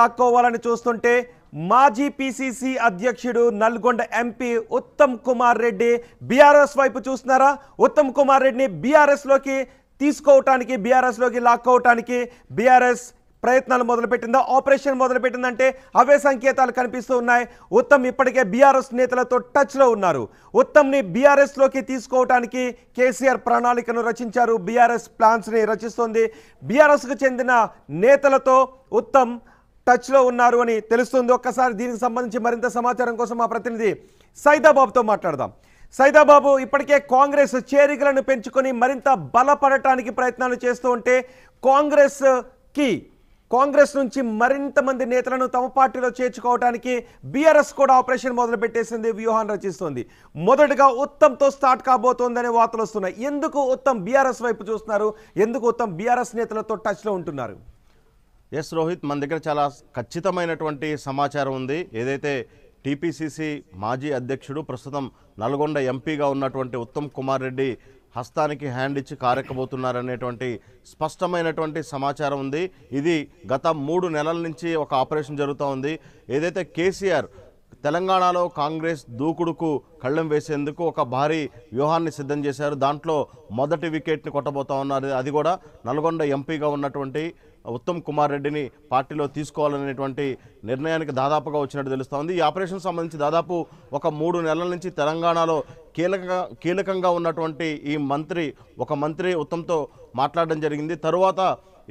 లాక్కోవాలని చూస్తుంటే మాజీ పిసిసి అధ్యక్షుడు నల్గొండ ఎంపీ ఉత్తమ్ కుమార్ రెడ్డి బీఆర్ఎస్ వైపు చూస్తున్నారా ఉత్తమ్ కుమార్ రెడ్డిని బీఆర్ఎస్లోకి తీసుకోవటానికి బీఆర్ఎస్లోకి లాక్కోవటానికి బీఆర్ఎస్ ప్రయత్నాలు మొదలుపెట్టిందా ఆపరేషన్ మొదలుపెట్టిందంటే అవే సంకేతాలు కనిపిస్తూ ఉన్నాయి ఉత్తమ్ ఇప్పటికే బీఆర్ఎస్ నేతలతో టచ్లో ఉన్నారు ఉత్తమ్ని బీఆర్ఎస్లోకి తీసుకోవటానికి కేసీఆర్ ప్రణాళికను రచించారు బీఆర్ఎస్ ప్లాన్స్ని రచిస్తోంది బీఆర్ఎస్కు చెందిన నేతలతో ఉత్తమ్ టచ్లో ఉన్నారు అని తెలుస్తుంది ఒక్కసారి దీనికి సంబంధించి మరింత సమాచారం కోసం మా ప్రతినిధి సైదాబాబుతో మాట్లాడదాం సైదాబాబు ఇప్పటికే కాంగ్రెస్ చేరికలను పెంచుకొని మరింత బలపడటానికి ప్రయత్నాలు చేస్తూ ఉంటే కాంగ్రెస్కి కాంగ్రెస్ నుంచి మరింత మంది నేతలను తమ పార్టీలో చేర్చుకోవడానికి బీఆర్ఎస్ కూడా ఆపరేషన్ మొదలుపెట్టేసింది వ్యూహాన్ని రచిస్తోంది మొదటగా ఉత్తంతో స్టార్ట్ కాబోతోందనే వార్తలు వస్తున్నాయి ఎందుకు ఉత్తమ్ బీఆర్ఎస్ వైపు చూస్తున్నారు ఎందుకు ఉత్తమ్ బీఆర్ఎస్ నేతలతో టచ్లో ఉంటున్నారు ఎస్ రోహిత్ మన దగ్గర చాలా ఖచ్చితమైనటువంటి సమాచారం ఉంది ఏదైతే టీపీసీసీ మాజీ అధ్యక్షుడు ప్రస్తుతం నల్గొండ ఎంపీగా ఉన్నటువంటి ఉత్తమ్ కుమార్ రెడ్డి హస్తానికి హ్యాండ్ ఇచ్చి కారెక్కబోతున్నారనేటువంటి స్పష్టమైనటువంటి సమాచారం ఉంది ఇది గత మూడు నెలల నుంచి ఒక ఆపరేషన్ జరుగుతూ ఉంది ఏదైతే కేసీఆర్ తెలంగాణలో కాంగ్రెస్ దూకుడుకు కళ్ళెం వేసేందుకు ఒక భారీ వ్యూహాన్ని సిద్ధం చేశారు దాంట్లో మొదటి వికెట్ని కొట్టబోతా ఉన్నారు అది కూడా నల్గొండ ఎంపీగా ఉన్నటువంటి ఉత్తమ్ కుమార్ రెడ్డిని పార్టీలో తీసుకోవాలనేటువంటి నిర్ణయానికి దాదాపుగా వచ్చినట్టు తెలుస్తోంది ఈ ఆపరేషన్ సంబంధించి దాదాపు ఒక మూడు నెలల నుంచి తెలంగాణలో కీలక కీలకంగా ఉన్నటువంటి ఈ మంత్రి ఒక మంత్రి ఉత్తమ్తో మాట్లాడడం జరిగింది తరువాత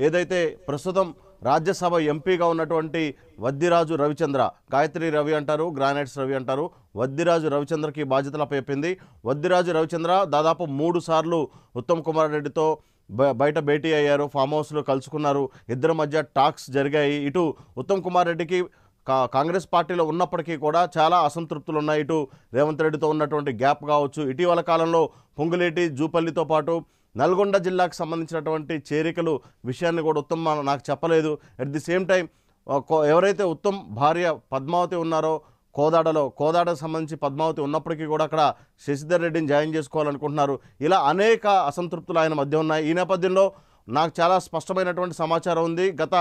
ఏదైతే ప్రస్తుతం రాజ్యసభ ఎంపీగా ఉన్నటువంటి వద్దిరాజు రవిచంద్ర గాయత్రి రవి అంటారు గ్రానైట్స్ రవి అంటారు వద్దిరాజు రవిచంద్రకి బాధ్యతల చెప్పింది వద్దిరాజు రవిచంద్ర దాదాపు మూడు సార్లు ఉత్తమ్ కుమార్ రెడ్డితో బయట భేటీ అయ్యారు ఫామ్ హౌస్లో కలుసుకున్నారు ఇద్దరి మధ్య టాక్స్ జరిగాయి ఇటు ఉత్తమ్ కుమార్ రెడ్డికి కా కాంగ్రెస్ పార్టీలో ఉన్నప్పటికీ కూడా చాలా అసంతృప్తులు ఉన్నాయి ఇటు రేవంత్ రెడ్డితో ఉన్నటువంటి గ్యాప్ కావచ్చు ఇటీవల కాలంలో పొంగులేటి జూపల్లితో పాటు నల్గొండ జిల్లాకు సంబంధించినటువంటి చేరికలు విషయాన్ని కూడా ఉత్తమ్ నాకు చెప్పలేదు అట్ ది సేమ్ టైం ఎవరైతే ఉత్తమ్ భార్య పద్మావతి ఉన్నారో కోదాడలో కోదాడకు సంబంధించి పద్మావతి ఉన్నప్పటికీ కూడా అక్కడ శశిధర్ రెడ్డిని జాయిన్ చేసుకోవాలనుకుంటున్నారు ఇలా అనేక అసంతృప్తులు ఆయన మధ్య ఉన్నాయి ఈ నేపథ్యంలో నాకు చాలా స్పష్టమైనటువంటి సమాచారం ఉంది గత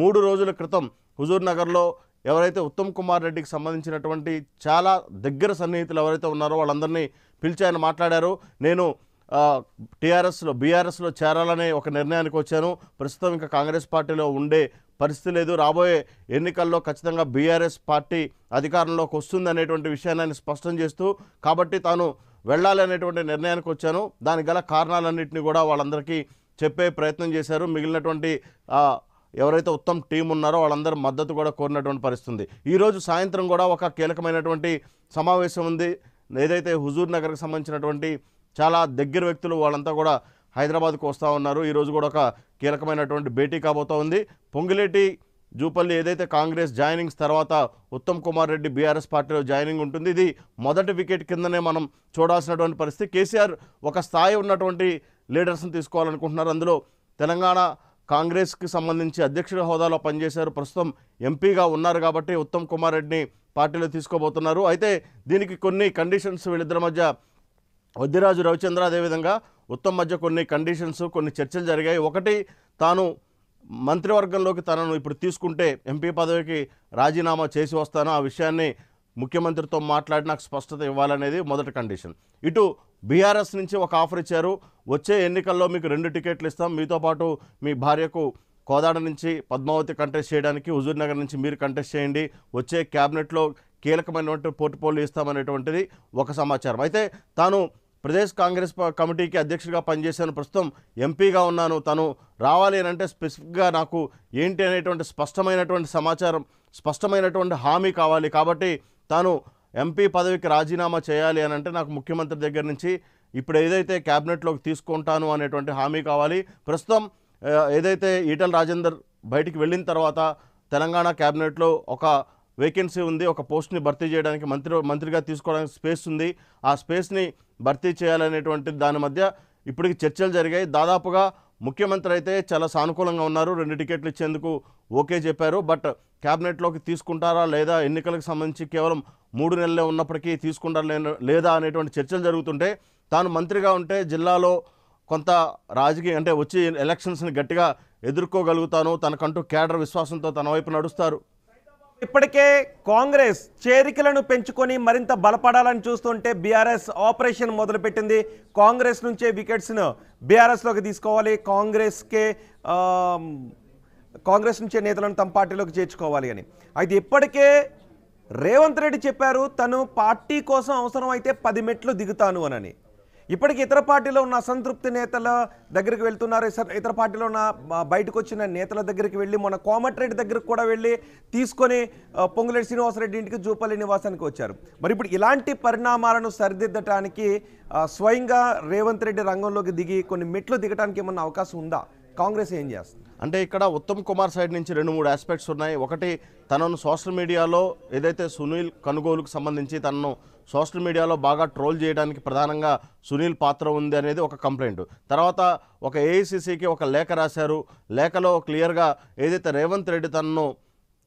మూడు రోజుల క్రితం హుజూర్ నగర్లో ఎవరైతే ఉత్తమ్ కుమార్ రెడ్డికి సంబంధించినటువంటి చాలా దగ్గర సన్నిహితులు ఎవరైతే ఉన్నారో వాళ్ళందరినీ పిలిచి ఆయన మాట్లాడారు నేను టీఆర్ఎస్లో బీఆర్ఎస్లో చేరాలనే ఒక నిర్ణయానికి వచ్చాను ప్రస్తుతం ఇంకా కాంగ్రెస్ పార్టీలో ఉండే పరిస్థితి లేదు రాబోయే ఎన్నికల్లో ఖచ్చితంగా బీఆర్ఎస్ పార్టీ అధికారంలోకి వస్తుంది అనేటువంటి విషయాన్ని ఆయన స్పష్టం చేస్తూ కాబట్టి తాను వెళ్ళాలి అనేటువంటి నిర్ణయానికి వచ్చాను దానికి గల కారణాలన్నింటినీ కూడా వాళ్ళందరికీ చెప్పే ప్రయత్నం చేశారు మిగిలినటువంటి ఎవరైతే ఉత్తమ టీం ఉన్నారో వాళ్ళందరూ మద్దతు కూడా కోరినటువంటి పరిస్థితుంది ఈరోజు సాయంత్రం కూడా ఒక కీలకమైనటువంటి సమావేశం ఉంది ఏదైతే హుజూర్ నగర్కి సంబంధించినటువంటి చాలా దగ్గర వ్యక్తులు వాళ్ళంతా కూడా హైదరాబాద్కు వస్తూ ఉన్నారు ఈరోజు కూడా ఒక కీలకమైనటువంటి భేటీ కాబోతూ ఉంది పొంగిలేటి జూపల్లి ఏదైతే కాంగ్రెస్ జాయినింగ్స్ తర్వాత ఉత్తమ్ కుమార్ రెడ్డి బీఆర్ఎస్ పార్టీలో జాయినింగ్ ఉంటుంది ఇది మొదటి వికెట్ కిందనే మనం చూడాల్సినటువంటి పరిస్థితి కేసీఆర్ ఒక స్థాయి ఉన్నటువంటి లీడర్స్ని తీసుకోవాలనుకుంటున్నారు అందులో తెలంగాణ కాంగ్రెస్కి సంబంధించి అధ్యక్షుడి హోదాలో పనిచేశారు ప్రస్తుతం ఎంపీగా ఉన్నారు కాబట్టి ఉత్తమ్ కుమార్ రెడ్డిని పార్టీలో తీసుకోబోతున్నారు అయితే దీనికి కొన్ని కండిషన్స్ వీళ్ళిద్దరి మధ్య వద్దిరాజు రవిచంద్ర అదేవిధంగా ఉత్తమ్ మధ్య కొన్ని కండిషన్స్ కొన్ని చర్చలు జరిగాయి ఒకటి తాను మంత్రివర్గంలోకి తనను ఇప్పుడు తీసుకుంటే ఎంపీ పదవికి రాజీనామా చేసి వస్తాను ఆ విషయాన్ని ముఖ్యమంత్రితో మాట్లాడి నాకు స్పష్టత ఇవ్వాలనేది మొదటి కండిషన్ ఇటు బీఆర్ఎస్ నుంచి ఒక ఆఫర్ ఇచ్చారు వచ్చే ఎన్నికల్లో మీకు రెండు టికెట్లు ఇస్తాం మీతో పాటు మీ భార్యకు కోదాడ నుంచి పద్మావతి కంటెస్ట్ చేయడానికి హుజూర్నగర్ నుంచి మీరు కంటెస్ట్ చేయండి వచ్చే క్యాబినెట్లో కీలకమైనటువంటి పోర్టుపోలు ఇస్తామనేటువంటిది ఒక సమాచారం అయితే తాను ప్రదేశ్ కాంగ్రెస్ కమిటీకి అధ్యక్షుడిగా పనిచేశాను ప్రస్తుతం ఎంపీగా ఉన్నాను తను రావాలి అంటే స్పెసిఫిక్గా నాకు ఏంటి అనేటువంటి స్పష్టమైనటువంటి సమాచారం స్పష్టమైనటువంటి హామీ కావాలి కాబట్టి తాను ఎంపీ పదవికి రాజీనామా చేయాలి అని అంటే నాకు ముఖ్యమంత్రి దగ్గర నుంచి ఇప్పుడు ఏదైతే క్యాబినెట్లోకి తీసుకుంటాను అనేటువంటి హామీ కావాలి ప్రస్తుతం ఏదైతే ఈటల రాజేందర్ బయటికి వెళ్ళిన తర్వాత తెలంగాణ క్యాబినెట్లో ఒక వేకెన్సీ ఉంది ఒక పోస్ట్ని భర్తీ చేయడానికి మంత్రి మంత్రిగా తీసుకోవడానికి స్పేస్ ఉంది ఆ స్పేస్ని భర్తీ చేయాలనేటువంటి దాని మధ్య ఇప్పటికి చర్చలు జరిగాయి దాదాపుగా ముఖ్యమంత్రి అయితే చాలా సానుకూలంగా ఉన్నారు రెండు టికెట్లు ఇచ్చేందుకు ఓకే చెప్పారు బట్ క్యాబినెట్లోకి తీసుకుంటారా లేదా ఎన్నికలకు సంబంధించి కేవలం మూడు నెలలే ఉన్నప్పటికీ తీసుకుంటారా లేదా అనేటువంటి చర్చలు జరుగుతుంటే తాను మంత్రిగా ఉంటే జిల్లాలో కొంత రాజకీయ అంటే వచ్చి ఎలక్షన్స్ని గట్టిగా ఎదుర్కోగలుగుతాను తనకంటూ కేడర్ విశ్వాసంతో తన వైపు నడుస్తారు ఇప్పటికే కాంగ్రెస్ చేరికలను పెంచుకొని మరింత బలపడాలని చూస్తుంటే బీఆర్ఎస్ ఆపరేషన్ మొదలుపెట్టింది కాంగ్రెస్ నుంచే వికెట్స్ను బీఆర్ఎస్లోకి తీసుకోవాలి కాంగ్రెస్కే కాంగ్రెస్ నుంచే నేతలను తమ పార్టీలోకి చేర్చుకోవాలి అని అయితే ఇప్పటికే రేవంత్ రెడ్డి చెప్పారు తను పార్టీ కోసం అవసరమైతే పది మెట్లు దిగుతాను అని ఇప్పటికి ఇతర పార్టీలో ఉన్న అసంతృప్తి నేతల దగ్గరికి వెళ్తున్నారు ఇతర పార్టీలో ఉన్న బయటకు వచ్చిన నేతల దగ్గరికి వెళ్ళి మొన్న కోమటిరెడ్డి దగ్గరకు కూడా వెళ్ళి తీసుకొని పొంగులేటి శ్రీనివాసరెడ్డి ఇంటికి జూపల్లి నివాసానికి వచ్చారు మరి ఇప్పుడు ఇలాంటి పరిణామాలను సరిదిద్దటానికి స్వయంగా రేవంత్ రెడ్డి రంగంలోకి దిగి కొన్ని మెట్లు దిగటానికి ఏమన్నా అవకాశం ఉందా కాంగ్రెస్ ఏం చేస్తుంది అంటే ఇక్కడ ఉత్తమ్ కుమార్ సైడ్ నుంచి రెండు మూడు ఆస్పెక్ట్స్ ఉన్నాయి ఒకటి తనను సోషల్ మీడియాలో ఏదైతే సునీల్ కనుగోలుకు సంబంధించి తనను సోషల్ మీడియాలో బాగా ట్రోల్ చేయడానికి ప్రధానంగా సునీల్ పాత్ర ఉంది అనేది ఒక కంప్లైంట్ తర్వాత ఒక ఏఐసిసికి ఒక లేఖ రాశారు లేఖలో క్లియర్గా ఏదైతే రేవంత్ రెడ్డి తనను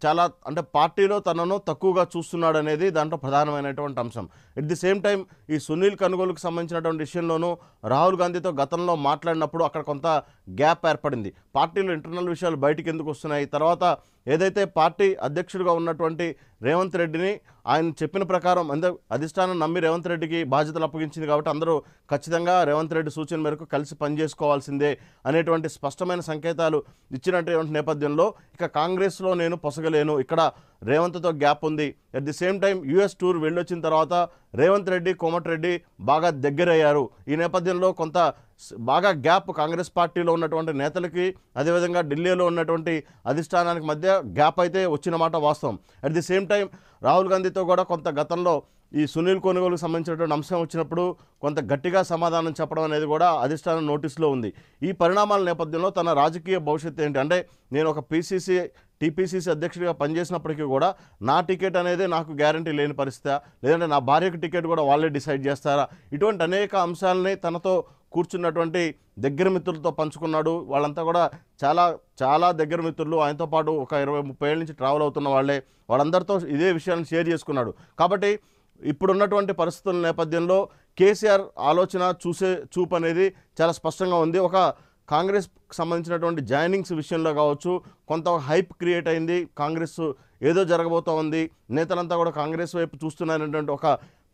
చాలా అంటే పార్టీలో తనను తక్కువగా చూస్తున్నాడు అనేది దాంట్లో ప్రధానమైనటువంటి అంశం ఎట్ ది సేమ్ టైం ఈ సునీల్ కనుగోలుకు సంబంధించినటువంటి విషయంలోనూ రాహుల్ గాంధీతో గతంలో మాట్లాడినప్పుడు అక్కడ కొంత గ్యాప్ ఏర్పడింది పార్టీలో ఇంటర్నల్ విషయాలు బయటికి ఎందుకు వస్తున్నాయి తర్వాత ఏదైతే పార్టీ అధ్యక్షుడిగా ఉన్నటువంటి రేవంత్ రెడ్డిని ఆయన చెప్పిన ప్రకారం అంద అధిష్టానం నమ్మి రేవంత్ రెడ్డికి బాధ్యతలు అప్పగించింది కాబట్టి అందరూ ఖచ్చితంగా రేవంత్ రెడ్డి సూచన మేరకు కలిసి పనిచేసుకోవాల్సిందే అనేటువంటి స్పష్టమైన సంకేతాలు ఇచ్చినటువంటి నేపథ్యంలో ఇక కాంగ్రెస్లో నేను పొసగలేను ఇక్కడ రేవంత్తో గ్యాప్ ఉంది at the same time US tour వెళ్ళొచ్చిన తర్వాత రేవంత్ రెడ్డి కోమటిరెడ్డి బాగా దగ్గరయ్యారు ఈ నేపథ్యంలో కొంత బాగా గ్యాప్ కాంగ్రెస్ పార్టీలో ఉన్నటువంటి నేతలకి అదేవిధంగా ఢిల్లీలో ఉన్నటువంటి అధిష్టానానికి మధ్య గ్యాప్ అయితే వచ్చిన మాట వాస్తవం at the same time Rahul గాంధీతో కూడా కొంత గతంలో ఈ సునీల్ కొనుగోలుకు సంబంధించినటువంటి అంశం వచ్చినప్పుడు కొంత గట్టిగా సమాధానం చెప్పడం అనేది కూడా అధిష్టానం నోటీసులో ఉంది ఈ పరిణామాల నేపథ్యంలో తన రాజకీయ భవిష్యత్తు ఏంటి అంటే నేను ఒక పీసీసీ టీపీసీసీ అధ్యక్షుడిగా పనిచేసినప్పటికీ కూడా నా టికెట్ అనేది నాకు గ్యారంటీ లేని పరిస్థితి లేదంటే నా భార్యకు టికెట్ కూడా వాళ్ళే డిసైడ్ చేస్తారా ఇటువంటి అనేక అంశాలని తనతో కూర్చున్నటువంటి దగ్గర మిత్రులతో పంచుకున్నాడు వాళ్ళంతా కూడా చాలా చాలా దగ్గర మిత్రులు ఆయనతో పాటు ఒక ఇరవై ముప్పై ఏళ్ళ నుంచి ట్రావెల్ అవుతున్న వాళ్ళే వాళ్ళందరితో ఇదే విషయాన్ని షేర్ చేసుకున్నాడు కాబట్టి ఇప్పుడున్నటువంటి పరిస్థితుల నేపథ్యంలో కేసీఆర్ ఆలోచన చూసే చూపు అనేది చాలా స్పష్టంగా ఉంది ఒక కాంగ్రెస్ సంబంధించినటువంటి జాయినింగ్స్ విషయంలో కావచ్చు కొంత హైప్ క్రియేట్ అయింది కాంగ్రెస్ ఏదో జరగబోతోంది నేతలంతా కూడా కాంగ్రెస్ వైపు చూస్తున్నారనేటువంటి ఒక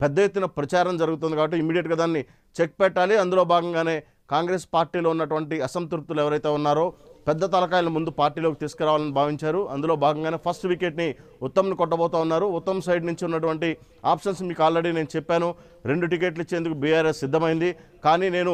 పెద్ద ఎత్తున ప్రచారం జరుగుతుంది కాబట్టి ఇమీడియట్గా దాన్ని చెక్ పెట్టాలి అందులో భాగంగానే కాంగ్రెస్ పార్టీలో ఉన్నటువంటి అసంతృప్తులు ఎవరైతే ఉన్నారో పెద్ద తలకాయలు ముందు పార్టీలోకి తీసుకురావాలని భావించారు అందులో భాగంగానే ఫస్ట్ వికెట్ని ఉత్తమ్ను కొట్టబోతా ఉన్నారు ఉత్తమ్ సైడ్ నుంచి ఉన్నటువంటి ఆప్షన్స్ మీకు ఆల్రెడీ నేను చెప్పాను రెండు టికెట్లు ఇచ్చేందుకు బీఆర్ఎస్ సిద్ధమైంది కానీ నేను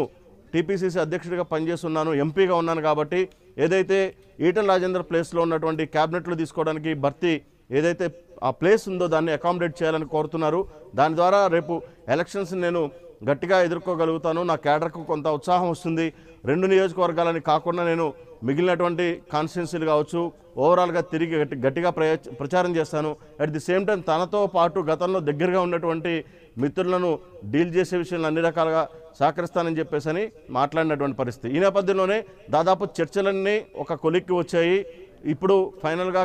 టీపీసీసీ అధ్యక్షుడిగా పనిచేస్తున్నాను ఎంపీగా ఉన్నాను కాబట్టి ఏదైతే ఈటన్ రాజేందర్ ప్లేస్లో ఉన్నటువంటి క్యాబినెట్లు తీసుకోవడానికి భర్తీ ఏదైతే ఆ ప్లేస్ ఉందో దాన్ని అకామిడేట్ చేయాలని కోరుతున్నారు దాని ద్వారా రేపు ఎలక్షన్స్ నేను గట్టిగా ఎదుర్కోగలుగుతాను నా కేడర్కు కొంత ఉత్సాహం వస్తుంది రెండు నియోజకవర్గాలని కాకుండా నేను మిగిలినటువంటి కాన్స్టిట్యున్సీలు కావచ్చు ఓవరాల్గా తిరిగి గట్టి గట్టిగా ప్రచారం చేస్తాను అట్ ది సేమ్ టైం తనతో పాటు గతంలో దగ్గరగా ఉన్నటువంటి మిత్రులను డీల్ చేసే విషయంలో అన్ని రకాలుగా సహకరిస్తానని చెప్పేసి మాట్లాడినటువంటి పరిస్థితి ఈ నేపథ్యంలోనే దాదాపు చర్చలన్నీ ఒక కొలిక్కి వచ్చాయి ఇప్పుడు ఫైనల్గా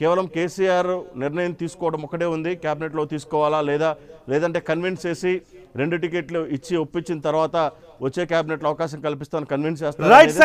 కేవలం కేసీఆర్ నిర్ణయం తీసుకోవడం ఒకటే ఉంది క్యాబినెట్లో తీసుకోవాలా లేదా లేదంటే కన్విన్స్ చేసి రెండు టికెట్లు ఇచ్చి ఒప్పించిన తర్వాత వచ్చే క్యాబినెట్లో అవకాశం కల్పిస్తాను కన్విన్స్ చేస్తారు